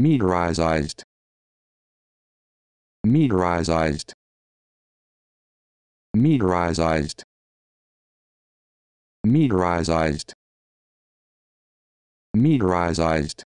Meterized. Meterized. Meterized. Meterized. Meterized.